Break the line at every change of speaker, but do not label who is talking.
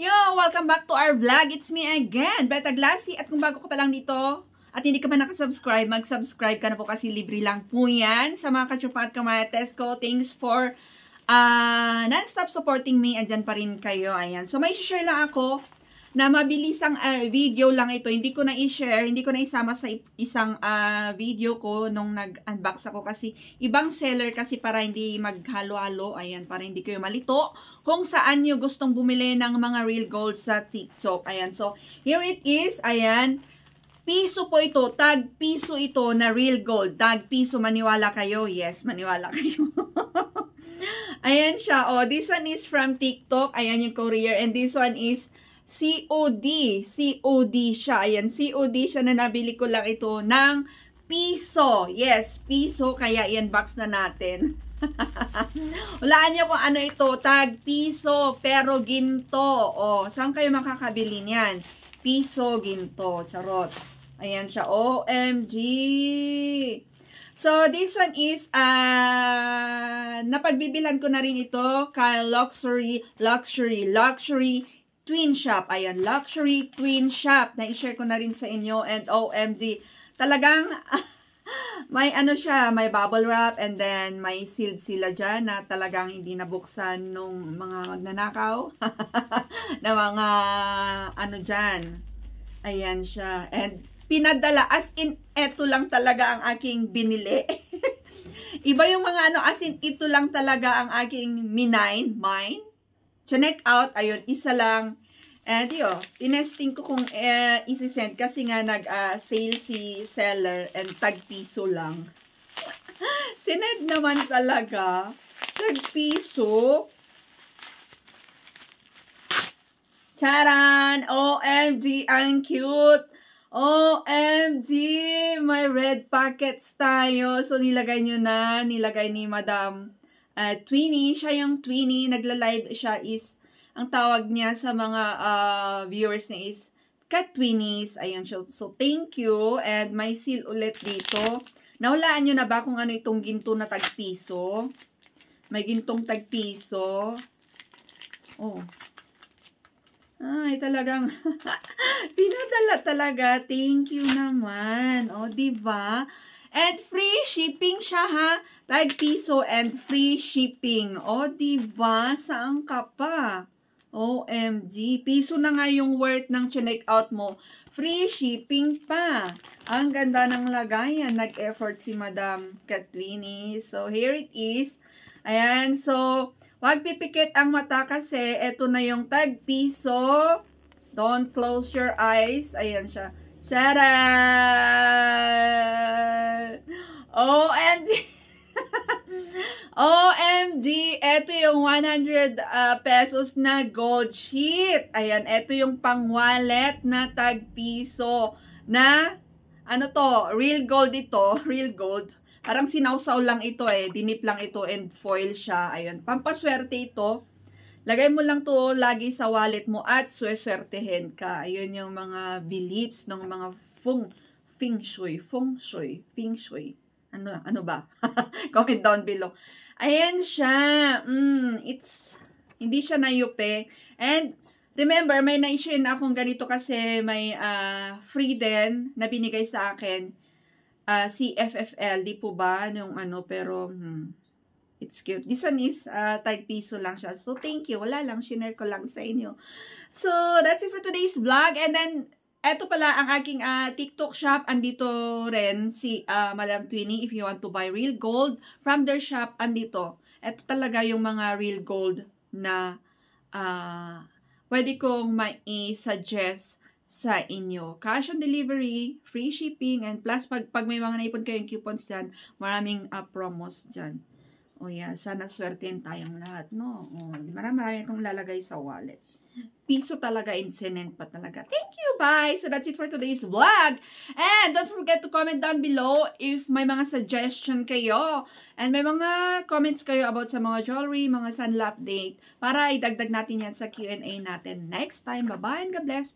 Yo! Welcome back to our vlog. It's me again, Beta Glassy. At kung bago ka pa lang dito, at hindi ka pa nakasubscribe, mag-subscribe ka na po kasi libre lang po yan sa mga kachupa at kamayates ko. Thanks for uh, non-stop supporting me. Andyan pa rin kayo. Ayan. So, may share lang ako na mabilis ang uh, video lang ito. Hindi ko na i-share, hindi ko na isama sa isang uh, video ko nung nag-unbox ako kasi ibang seller kasi para hindi maghalo-halo, ayan, para hindi kayo malito kung saan nyo gustong bumili ng mga real gold sa TikTok. Ayan, so here it is, ayan. Piso po ito, tag piso ito na real gold. Tag piso, maniwala kayo. Yes, maniwala kayo. ayan siya, oh. This one is from TikTok. Ayan yung courier. And this one is COD. COD siya. Ayan, COD siya na nabili ko lang ito ng piso. Yes, piso. Kaya i-unbox na natin. Walaan niya kung ano ito. Tag piso pero ginto. O, saan kayo makakabili niyan? Piso, ginto. Charot. Ayan siya. OMG! So, this one is, uh, napagbibilan ko na rin ito, ka luxury, luxury, luxury twin shop. Ayan, luxury twin shop. Na-share ko na rin sa inyo. And OMG, talagang may ano siya, may bubble wrap and then may sealed sila dyan na talagang hindi nabuksan nung mga magnanakaw na mga ano dyan. Ayan siya. And pinadala, as in, eto lang talaga ang aking binili. Iba yung mga ano, as in, ito lang talaga ang aking minine, mine, check out, ayun, isa lang, eh, di oh, inesting ko kung eh, isi-send kasi nga nag-sale ah, uh, si seller and tag-piso lang. Sinend naman talaga. Tag-piso. Charan! OMG, ang cute! OMG! May red packets tayo. So, nilagay nyo na. Nilagay ni Madam uh, Twinny. Siya yung Twini. Nagla-live siya is ang tawag niya sa mga uh, viewers niya is Katwinis. Ayan siya. So, thank you. And may seal ulit dito. Nahulaan nyo na ba kung ano itong ginto na tagpiso? May gintong tagpiso. Oh. Ay, talagang pinadala talaga. Thank you naman. O, oh, di ba? And free shipping siya ha. Tagpiso and free shipping. O, oh, di ba? Saan ka pa? OMG, piso na nga yung worth ng check out mo. Free shipping pa. Ang ganda ng lagayan. Nag-effort si Madam Katrini. So, here it is. Ayan, so, wag pipikit ang mata kasi eto na yung tag piso. Don't close your eyes. Ayan siya. Tada! OMG! OMG! Ito yung 100 uh, ah, pesos na gold sheet. Ayan, ito yung pang wallet na tagpiso na ano to, real gold ito, real gold. Parang sinawsaw lang ito eh, dinip lang ito and foil siya. Ayun, pampaswerte ito. Lagay mo lang to lagi sa wallet mo at swertehin ka. Ayun yung mga beliefs ng mga feng, feng shui, feng shui, feng shui. Ano, ano ba? Comment down below. Ayan siya. Mm, it's, hindi siya nayupe. And, remember, may na-share na akong ganito kasi may uh, free din na binigay sa akin. Uh, ah, si FFL, di po ba? Yung ano, pero, hmm, it's cute. This one is uh, ah, tag piso lang siya. So, thank you. Wala lang, shinare ko lang sa inyo. So, that's it for today's vlog. And then, ito pala ang aking uh, TikTok shop. Andito rin si uh, Madam Twinny if you want to buy real gold from their shop. Andito. Ito talaga yung mga real gold na uh, pwede kong ma-suggest sa inyo. Cash on delivery, free shipping, and plus pag, pag may mga naipon kayong coupons dyan, maraming uh, promos dyan. O yan, sana swertein tayong lahat, no? marami, marami akong lalagay sa wallet piso talaga, incident pa talaga. Thank you, bye! So, that's it for today's vlog. And, don't forget to comment down below if may mga suggestion kayo. And may mga comments kayo about sa mga jewelry, mga sunlap date, para idagdag natin yan sa Q&A natin next time. Bye-bye and God bless!